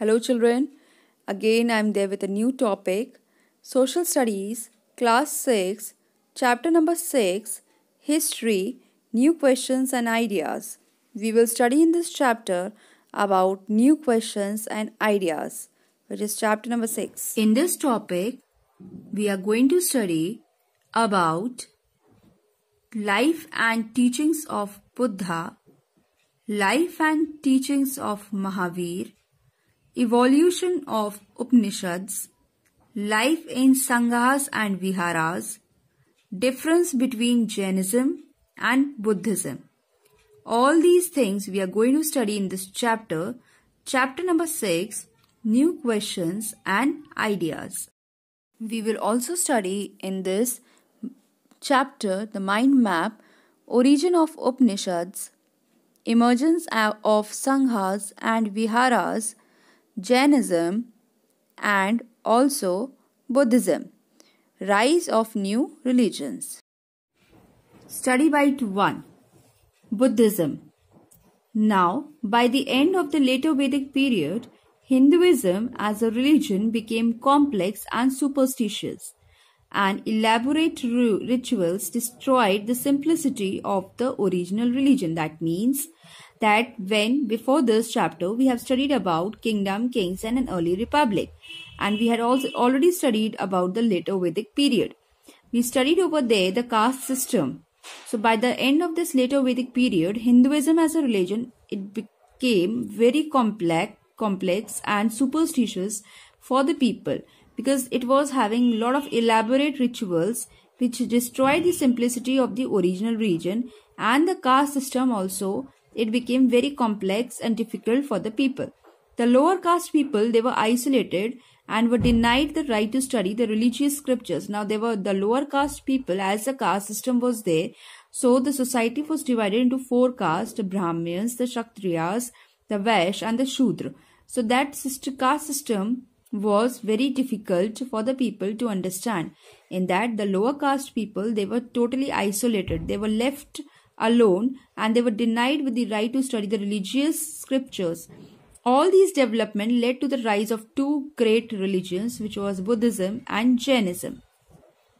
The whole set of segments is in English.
Hello, children. Again, I am there with a new topic Social Studies, Class 6, Chapter number 6 History, New Questions and Ideas. We will study in this chapter about new questions and ideas, which is chapter number 6. In this topic, we are going to study about life and teachings of Buddha, life and teachings of Mahavir, evolution of Upanishads, life in Sanghas and Viharas, difference between Jainism and Buddhism. All these things we are going to study in this chapter, chapter number 6, New Questions and Ideas. We will also study in this chapter the mind map, origin of Upanishads, emergence of Sanghas and Viharas, Jainism, and also Buddhism. Rise of new religions. Study Bite 1 Buddhism. Now, by the end of the later Vedic period, Hinduism as a religion became complex and superstitious, and elaborate rituals destroyed the simplicity of the original religion. That means that when before this chapter we have studied about kingdom, kings and an early republic and we had also already studied about the later Vedic period. We studied over there the caste system. So by the end of this later Vedic period, Hinduism as a religion it became very complex, complex and superstitious for the people because it was having a lot of elaborate rituals which destroyed the simplicity of the original religion and the caste system also it became very complex and difficult for the people. The lower caste people, they were isolated and were denied the right to study the religious scriptures. Now, they were the lower caste people as the caste system was there. So, the society was divided into four castes, the Brahmins, the Kshatriyas, the Vaish and the Shudra. So, that caste system was very difficult for the people to understand in that the lower caste people they were totally isolated they were left alone and they were denied with the right to study the religious scriptures. All these developments led to the rise of two great religions which was Buddhism and Jainism.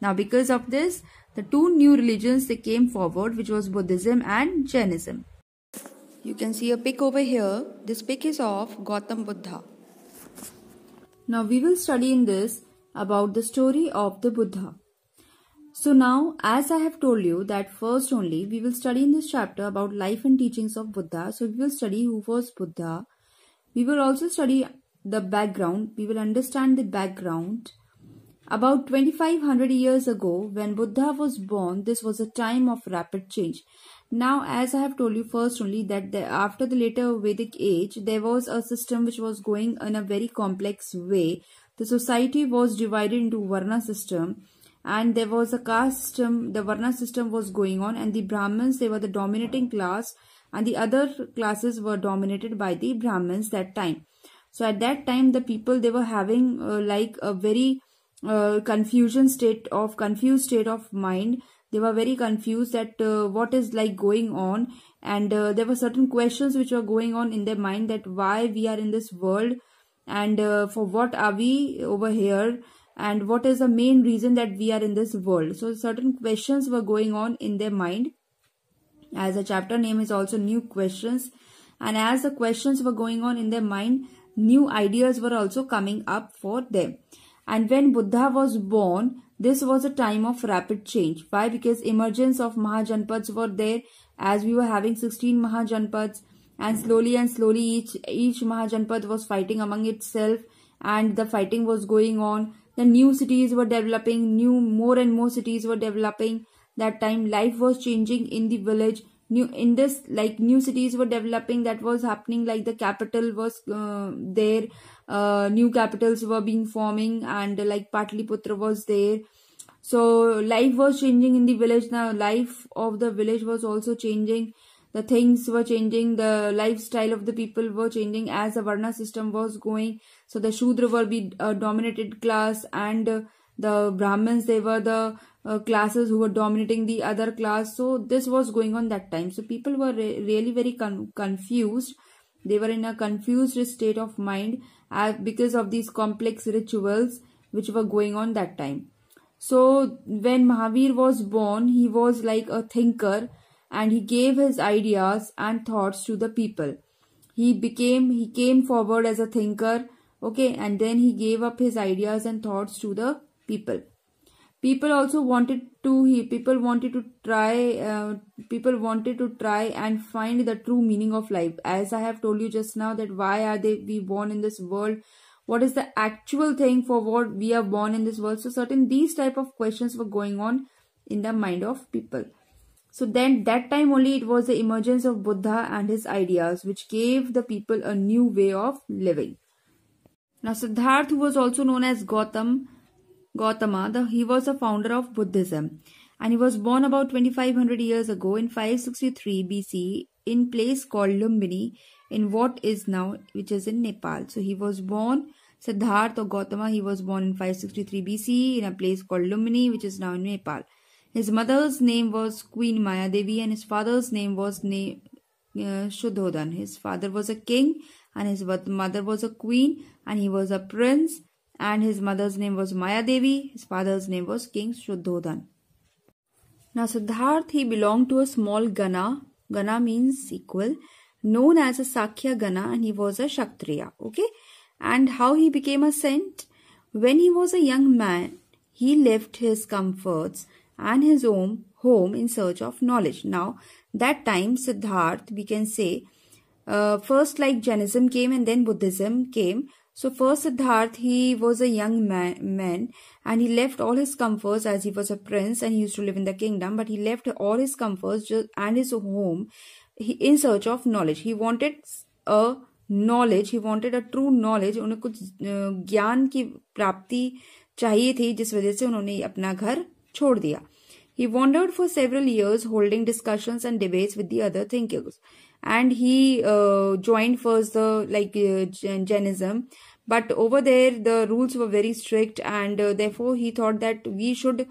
Now because of this the two new religions they came forward which was Buddhism and Jainism. You can see a pic over here. This pic is of Gautam Buddha. Now we will study in this about the story of the Buddha. So now, as I have told you that first only, we will study in this chapter about life and teachings of Buddha. So we will study who was Buddha. We will also study the background. We will understand the background. About 2500 years ago, when Buddha was born, this was a time of rapid change. Now, as I have told you first only that the, after the later Vedic age, there was a system which was going in a very complex way. The society was divided into Varna system and there was a caste system, um, the Varna system was going on and the Brahmins, they were the dominating class and the other classes were dominated by the Brahmins that time. So at that time the people, they were having uh, like a very uh, confusion state of, confused state of mind. They were very confused that uh, what is like going on and uh, there were certain questions which were going on in their mind that why we are in this world and uh, for what are we over here and what is the main reason that we are in this world. So certain questions were going on in their mind as the chapter name is also new questions and as the questions were going on in their mind new ideas were also coming up for them and when buddha was born this was a time of rapid change why because emergence of mahajanpads were there as we were having 16 mahajanpads and slowly and slowly each each mahajanpad was fighting among itself and the fighting was going on the new cities were developing, new more and more cities were developing. That time life was changing in the village. New in this like new cities were developing that was happening like the capital was uh, there. Uh, new capitals were being forming and uh, like Patliputra was there. So life was changing in the village now. Life of the village was also changing the things were changing the lifestyle of the people were changing as the varna system was going so the shudra were the uh, dominated class and uh, the brahmins they were the uh, classes who were dominating the other class so this was going on that time so people were re really very con confused they were in a confused state of mind as, uh, because of these complex rituals which were going on that time so when mahavir was born he was like a thinker and he gave his ideas and thoughts to the people. He became, he came forward as a thinker, okay, and then he gave up his ideas and thoughts to the people. People also wanted to, he, people wanted to try, uh, people wanted to try and find the true meaning of life. As I have told you just now that why are they, we born in this world? What is the actual thing for what we are born in this world? So certain these type of questions were going on in the mind of people. So then that time only it was the emergence of Buddha and his ideas which gave the people a new way of living. Now Siddharth who was also known as Gautam, Gautama, the, he was the founder of Buddhism and he was born about 2500 years ago in 563 BC in place called Lumbini in what is now which is in Nepal. So he was born Siddharth or Gautama he was born in 563 BC in a place called Lumbini which is now in Nepal. His mother's name was Queen Maya Devi, and his father's name was Na- uh, His father was a king, and his mother was a queen, and he was a prince. And his mother's name was Maya Devi. His father's name was King Shudhodan. Now, Siddharth he belonged to a small Gana. Gana means equal, known as a Sakya Gana, and he was a Kshatriya. Okay, and how he became a saint? When he was a young man, he left his comforts and his home, home in search of knowledge. Now, that time, Siddharth, we can say, uh, first like Jainism came and then Buddhism came. So first Siddharth, he was a young man, man and he left all his comforts as he was a prince and he used to live in the kingdom, but he left all his comforts just, and his home he, in search of knowledge. He wanted a knowledge, he wanted a true knowledge, उन्हें कुछ uh, ज्ञान की प्राप्ति चाहिए थी जिस वजह से उन्होंने अपना घर he wandered for several years, holding discussions and debates with the other thinkers. And he uh, joined first the like uh, Jainism, but over there the rules were very strict, and uh, therefore he thought that we should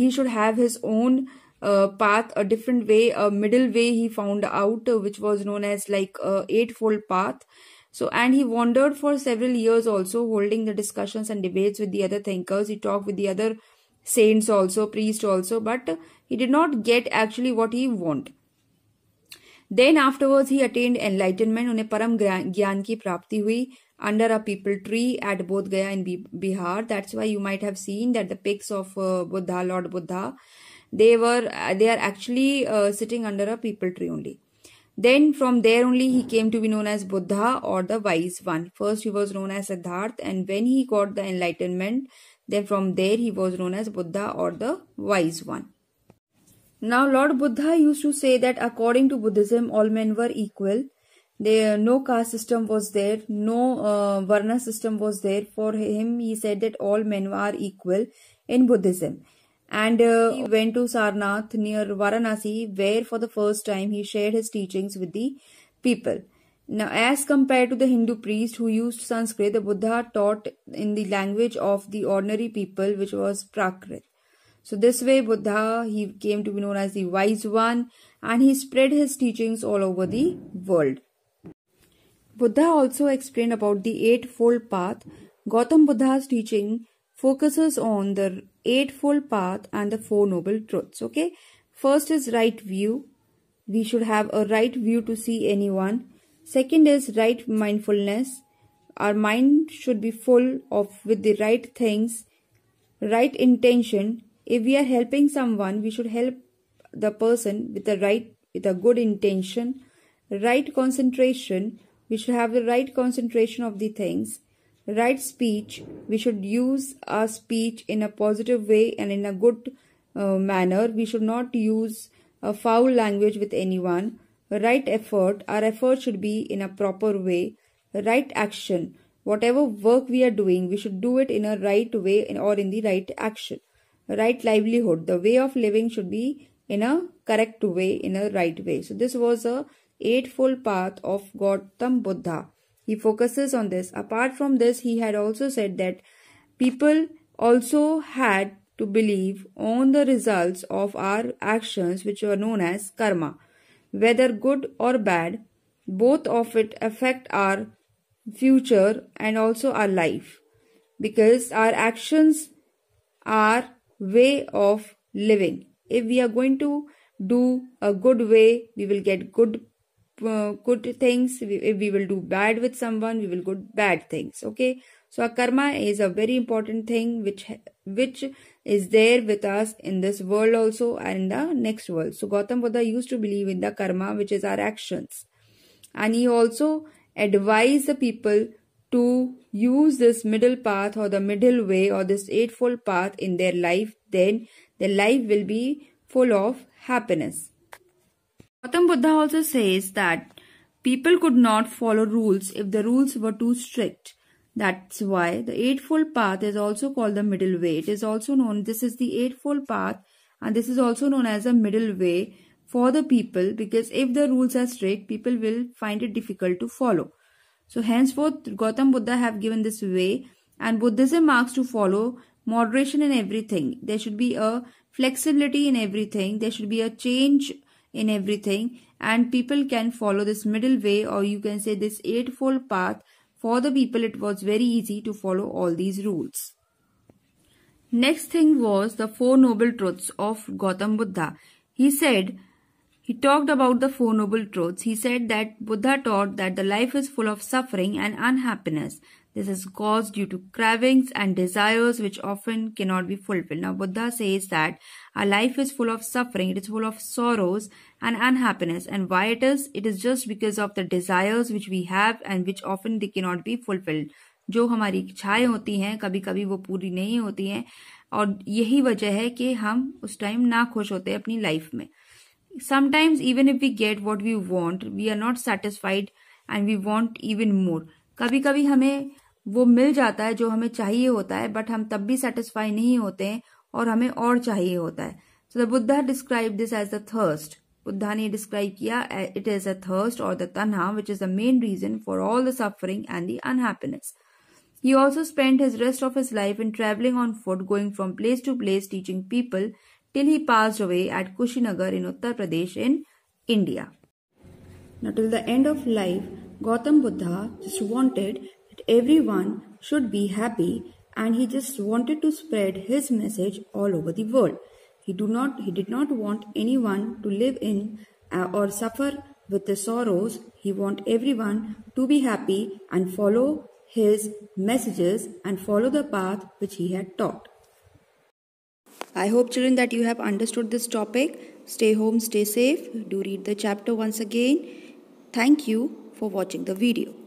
he should have his own path, a different way, a middle way. He found out which was known as like eightfold path. So, and he wandered for several years also, holding the discussions and debates with the other thinkers. He talked with the other saints also, priest also, but he did not get actually what he want. Then afterwards he attained enlightenment, उन्हें परम ज्ञान की प्राप्ति हुई under a people tree at Bodh Gaya in Bihar. That's why you might have seen that the pics of uh, Buddha, Lord Buddha, they were they are actually uh, sitting under a people tree only. Then from there only he came to be known as Buddha or the wise one. First he was known as Siddharth and when he got the enlightenment, then from there he was known as Buddha or the wise one. Now Lord Buddha used to say that according to Buddhism all men were equal. There no caste system was there, no uh, varna system was there. For him he said that all men are equal in Buddhism and uh, he went to Sarnath near Varanasi where for the first time he shared his teachings with the people. Now, as compared to the Hindu priest who used Sanskrit, the Buddha taught in the language of the ordinary people, which was Prakrit. So, this way, Buddha he came to be known as the Wise One, and he spread his teachings all over the world. Buddha also explained about the Eightfold Path. Gautam Buddha's teaching focuses on the Eightfold Path and the Four Noble Truths. Okay, first is right view. We should have a right view to see anyone Second is right mindfulness. Our mind should be full of with the right things, right intention. If we are helping someone, we should help the person with the right with a good intention, right concentration. We should have the right concentration of the things. Right speech. We should use our speech in a positive way and in a good uh, manner. We should not use a foul language with anyone right effort, our effort should be in a proper way, right action. Whatever work we are doing, we should do it in a right way or in the right action. Right livelihood, the way of living should be in a correct way, in a right way. So this was a eightfold path of Gautam Buddha. He focuses on this. Apart from this, he had also said that people also had to believe on the results of our actions which were known as karma whether good or bad, both of it affect our future and also our life because our actions are way of living. If we are going to do a good way, we will get good uh, good things. We, if we will do bad with someone, we will get bad things. Okay. So our karma is a very important thing which which is there with us in this world also and in the next world. So Gautam Buddha used to believe in the karma, which is our actions. And he also advised the people to use this middle path or the middle way or this eightfold path in their life, then their life will be full of happiness. Gautam Buddha also says that people could not follow rules if the rules were too strict. That's why the Eightfold Path is also called the Middle Way. It is also known, this is the Eightfold Path and this is also known as a Middle Way for the people because if the rules are strict, people will find it difficult to follow. So henceforth, Gautam Buddha have given this way and Buddhism marks to follow moderation in everything. There should be a flexibility in everything. There should be a change in everything and people can follow this middle way or you can say this eightfold path for the people, it was very easy to follow all these rules. Next thing was the Four Noble Truths of Gautam Buddha. He said, he talked about the Four Noble Truths. He said that Buddha taught that the life is full of suffering and unhappiness. This is caused due to cravings and desires which often cannot be fulfilled. Now, Buddha says that our life is full of suffering, it is full of sorrows and unhappiness. And why it is? It is just because of the desires which we have and which often they cannot be fulfilled. जो हमारी इच्छाएं होती हैं कभी कभी वो पूरी नहीं होती हैं और यही वजह है कि हम उस टाइम ना खुश होते हैं अपनी लाइफ में sometimes even if we get what we want we are not satisfied and we want even more कभी कभी हमें वो मिल जाता है जो हमें चाहिए होता है बट हम तब भी सेटिस्फाई नहीं होते हैं और हमें और चाहिए होता है so the Buddha describe this as the thirst Buddha ने डिस्क्राइब किया इट इज अ थर्स्ट और the tanha which is the main reason for all the suffering and the unhappiness He also spent his rest of his life in traveling on foot, going from place to place, teaching people, till he passed away at Kushinagar in Uttar Pradesh in India. Now, till the end of life, Gautam Buddha just wanted Everyone should be happy and he just wanted to spread his message all over the world. He do not he did not want anyone to live in uh, or suffer with the sorrows. He want everyone to be happy and follow his messages and follow the path which he had taught. I hope children that you have understood this topic. Stay home, stay safe. Do read the chapter once again. Thank you for watching the video.